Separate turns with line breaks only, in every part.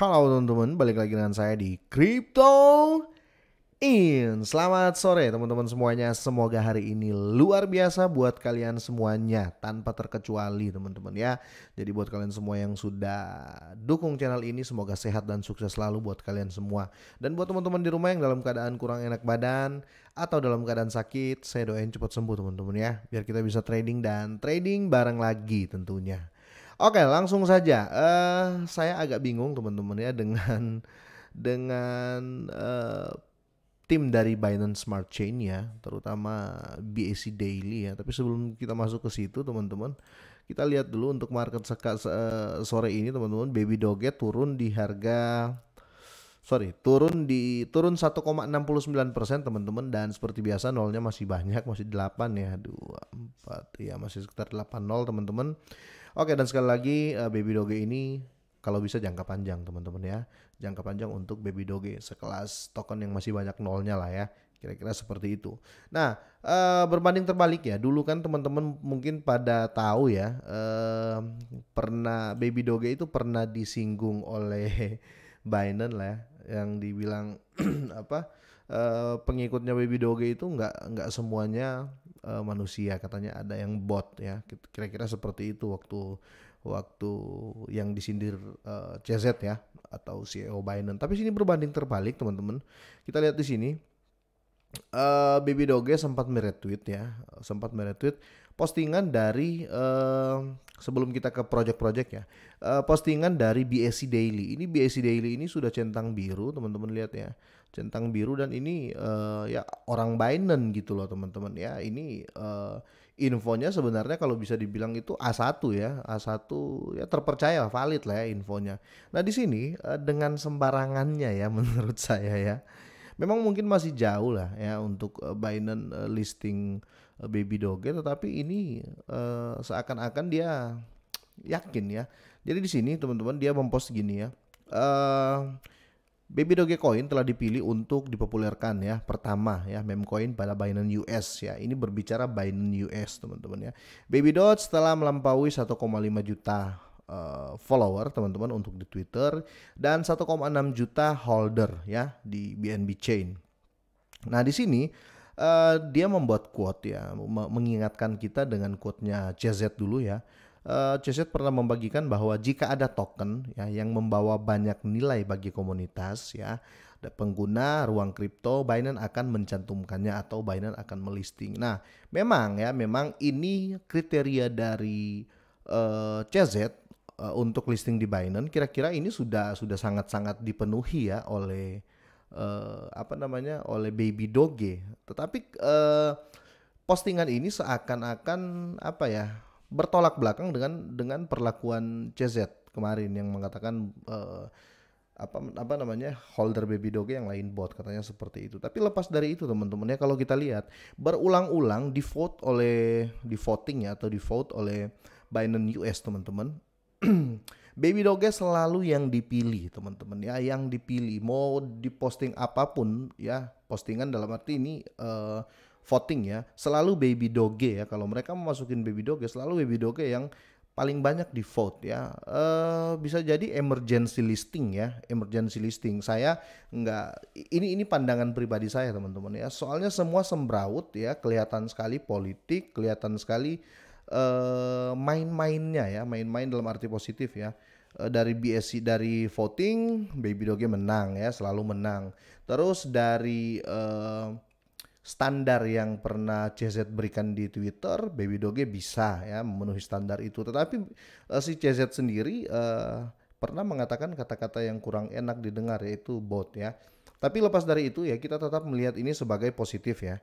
Halo teman-teman, balik lagi dengan saya di Crypto In. Selamat sore teman-teman semuanya. Semoga hari ini luar biasa buat kalian semuanya tanpa terkecuali teman-teman ya. Jadi buat kalian semua yang sudah dukung channel ini semoga sehat dan sukses selalu buat kalian semua. Dan buat teman-teman di rumah yang dalam keadaan kurang enak badan atau dalam keadaan sakit, saya doain cepat sembuh teman-teman ya biar kita bisa trading dan trading bareng lagi tentunya. Oke, langsung saja. Uh, saya agak bingung teman-teman ya dengan dengan uh, tim dari Binance Smart Chain ya, terutama BAC Daily ya. Tapi sebelum kita masuk ke situ, teman-teman, kita lihat dulu untuk market seka, uh, sore ini, teman-teman, Baby Doge turun di harga sorry turun di turun 1,69 persen teman-teman dan seperti biasa nolnya masih banyak masih 8 ya dua empat ya masih sekitar 8 nol teman-teman Oke dan sekali lagi uh, baby doge ini kalau bisa jangka panjang teman-teman ya. Jangka panjang untuk baby doge sekelas token yang masih banyak nolnya lah ya. Kira-kira seperti itu. Nah, uh, berbanding terbalik ya. Dulu kan teman-teman mungkin pada tahu ya, uh, pernah baby doge itu pernah disinggung oleh Binance lah ya, yang dibilang apa? Uh, pengikutnya baby doge itu nggak nggak semuanya uh, manusia katanya ada yang bot ya kira-kira seperti itu waktu waktu yang disindir uh, eh, CZ ya atau CEO Binance tapi sini berbanding terbalik teman-teman kita lihat di sini uh, Baby Doge sempat meretweet ya sempat meretweet postingan dari uh, sebelum kita ke project-project ya uh, postingan dari BSC Daily ini BSC Daily ini sudah centang biru teman-teman lihat ya centang biru dan ini uh, ya orang Binance gitu loh teman-teman ya ini uh, infonya sebenarnya kalau bisa dibilang itu A1 ya A1 ya terpercaya valid lah ya infonya nah di sini uh, dengan sembarangannya ya menurut saya ya memang mungkin masih jauh lah ya untuk uh, Binance uh, listing uh, baby doge tetapi ini uh, seakan-akan dia yakin ya jadi di sini teman-teman dia mempost gini ya uh, Baby Dogecoin telah dipilih untuk dipopulerkan ya pertama ya memcoin pada Binance US ya. Ini berbicara Binance US teman-teman ya. Baby Doge setelah melampaui 1,5 juta uh, follower teman-teman untuk di Twitter dan 1,6 juta holder ya di BNB chain. Nah, di sini uh, dia membuat quote ya mengingatkan kita dengan quote-nya CZ dulu ya. Uh, eh, CZ pernah membagikan bahwa jika ada token ya yang membawa banyak nilai bagi komunitas ya pengguna ruang kripto Binance akan mencantumkannya atau Binance akan melisting. Nah, memang ya memang ini kriteria dari uh, CZ uh, untuk listing di Binance kira-kira ini sudah sudah sangat-sangat dipenuhi ya oleh uh, apa namanya oleh Baby Doge. Tetapi uh, postingan ini seakan-akan apa ya bertolak belakang dengan dengan perlakuan CZ kemarin yang mengatakan uh, apa apa namanya holder baby doge yang lain bot katanya seperti itu. Tapi lepas dari itu teman-teman ya kalau kita lihat berulang-ulang di vote oleh di voting ya atau di vote oleh Binance US teman-teman. baby doge selalu yang dipilih teman-teman ya yang dipilih mau diposting apapun ya postingan dalam arti ini uh, voting ya, selalu baby doge ya. Kalau mereka memasukin baby doge, selalu baby doge yang paling banyak di vote ya. Uh, bisa jadi emergency listing ya, emergency listing. Saya nggak ini ini pandangan pribadi saya teman-teman ya. Soalnya semua sembraut ya, kelihatan sekali politik, kelihatan sekali uh, main-mainnya ya, main-main dalam arti positif ya eh, dari BSC dari voting Baby Doge menang ya selalu menang terus dari uh, standar yang pernah CZ berikan di Twitter, Baby Doge bisa ya memenuhi standar itu. Tetapi uh, si CZ sendiri uh, pernah mengatakan kata-kata yang kurang enak didengar yaitu bot ya. Tapi lepas dari itu ya kita tetap melihat ini sebagai positif ya.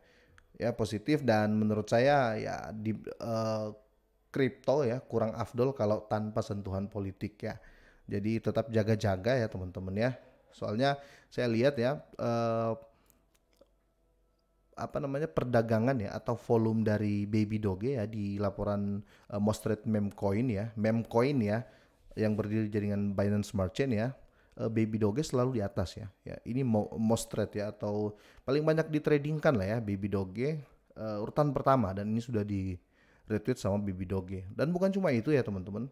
Ya positif dan menurut saya ya di eh, kripto uh, ya kurang afdol kalau tanpa sentuhan politik ya. Jadi tetap jaga-jaga ya teman-teman ya. Soalnya saya lihat ya uh, apa namanya perdagangan ya atau volume dari baby doge ya di laporan uh, most trade memcoin ya memcoin ya yang berdiri jaringan Binance smart chain ya uh, baby doge selalu di atas ya ya ini mo most trade ya atau paling banyak ditradingkan lah ya baby doge uh, urutan pertama dan ini sudah di retweet sama baby doge dan bukan cuma itu ya teman-teman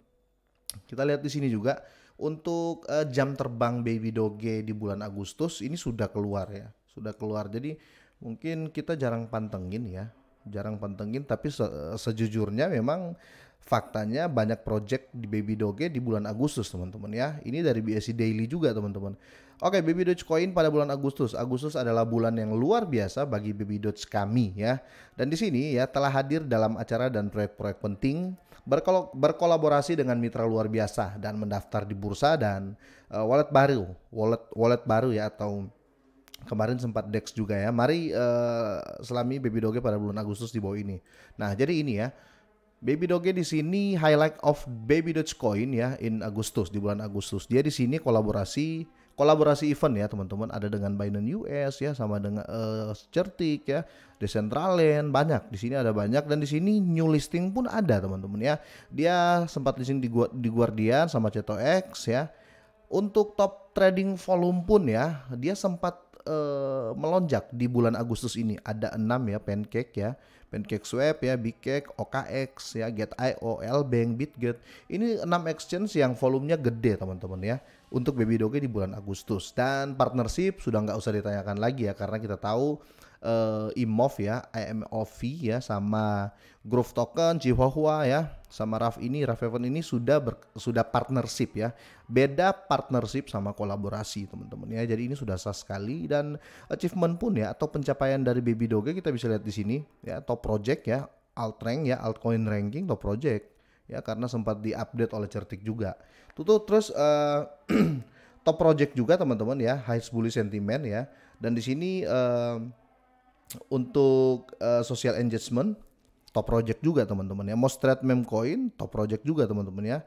kita lihat di sini juga untuk uh, jam terbang baby doge di bulan Agustus ini sudah keluar ya sudah keluar jadi mungkin kita jarang pantengin ya jarang pantengin tapi se sejujurnya memang faktanya banyak project di Baby Doge di bulan Agustus teman-teman ya. Ini dari BSI Daily juga teman-teman. Oke, Baby Doge Coin pada bulan Agustus. Agustus adalah bulan yang luar biasa bagi Baby Doge kami ya. Dan di sini ya telah hadir dalam acara dan proyek-proyek penting berkol berkolaborasi dengan mitra luar biasa dan mendaftar di bursa dan uh, wallet baru, wallet wallet baru ya atau kemarin sempat Dex juga ya. Mari uh, selami Baby Doge pada bulan Agustus di bawah ini. Nah, jadi ini ya. Baby Doge di sini highlight of Baby doge coin ya in Agustus di bulan Agustus. Dia di sini kolaborasi kolaborasi event ya teman-teman ada dengan Binance US ya sama dengan uh, Certik ya Decentraland banyak di sini ada banyak dan di sini new listing pun ada teman-teman ya dia sempat listing di, di Guardian sama CetoX ya untuk top trading volume pun ya dia sempat Eh, melonjak di bulan Agustus ini. Ada enam ya pancake ya. Pancake Swap ya, Bigcake, OKX ya, GetIO, Lbank, BitGet. Ini enam exchange yang volumenya gede teman-teman ya untuk Baby Doge di bulan Agustus. Dan partnership sudah nggak usah ditanyakan lagi ya karena kita tahu uh, IMOV ya, IMOV ya sama Growth Token, Chihuahua ya, sama Raf ini, Raf Evan ini sudah ber, sudah partnership ya. Beda partnership sama kolaborasi teman-teman ya. Jadi ini sudah sah sekali dan achievement pun ya atau pencapaian dari Baby Doge kita bisa lihat di sini ya top project ya, alt rank ya, altcoin ranking top project ya karena sempat diupdate oleh Certik juga. Tuh tuh terus uh, top project juga teman-teman ya, high Bully Sentiment ya. Dan di sini uh, untuk uh, social engagement top project juga teman-teman ya. most meme coin top project juga teman-teman ya.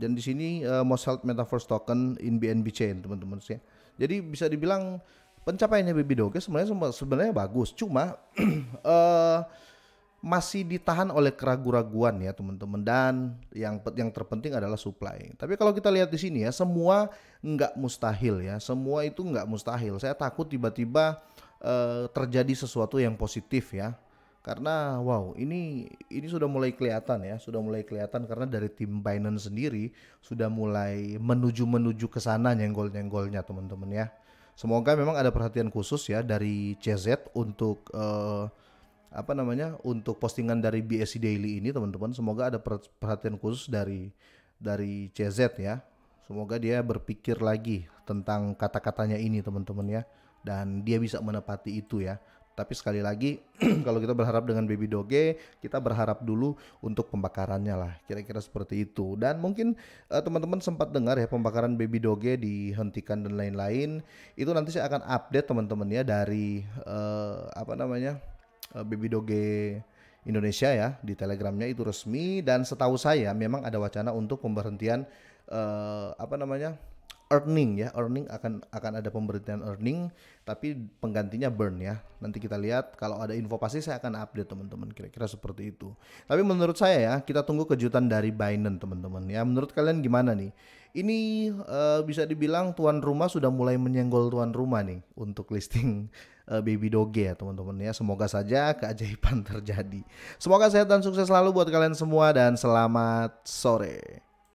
Dan di sini uh, most held metaverse token in BNB chain teman-teman sih. Ya. Jadi bisa dibilang pencapaiannya Baby Doge sebenarnya sebenarnya bagus, cuma uh, masih ditahan oleh keraguan-raguan ya teman-teman dan yang yang terpenting adalah supply. Tapi kalau kita lihat di sini ya semua nggak mustahil ya, semua itu nggak mustahil. Saya takut tiba-tiba uh, terjadi sesuatu yang positif ya karena wow ini ini sudah mulai kelihatan ya sudah mulai kelihatan karena dari tim Binance sendiri sudah mulai menuju menuju ke sana nyenggol nyenggolnya teman-teman ya semoga memang ada perhatian khusus ya dari CZ untuk uh, apa namanya untuk postingan dari BSC Daily ini teman-teman semoga ada perhatian khusus dari dari CZ ya semoga dia berpikir lagi tentang kata-katanya ini teman-teman ya dan dia bisa menepati itu ya tapi sekali lagi kalau kita berharap dengan baby doge, kita berharap dulu untuk pembakarannya lah. Kira-kira seperti itu. Dan mungkin uh, teman-teman sempat dengar ya pembakaran baby doge dihentikan dan lain-lain. Itu nanti saya akan update teman-teman ya dari uh, apa namanya? Uh, baby doge Indonesia ya di telegramnya itu resmi dan setahu saya memang ada wacana untuk pemberhentian uh, apa namanya earning ya, earning akan akan ada pemberhentian earning, tapi penggantinya burn ya. Nanti kita lihat kalau ada info pasti saya akan update teman-teman kira-kira seperti itu. Tapi menurut saya ya, kita tunggu kejutan dari Binance teman-teman ya. Menurut kalian gimana nih? Ini uh, bisa dibilang tuan rumah sudah mulai menyenggol tuan rumah nih untuk listing uh, baby doge ya teman-teman ya. Semoga saja keajaiban terjadi. Semoga sehat dan sukses selalu buat kalian semua dan selamat sore.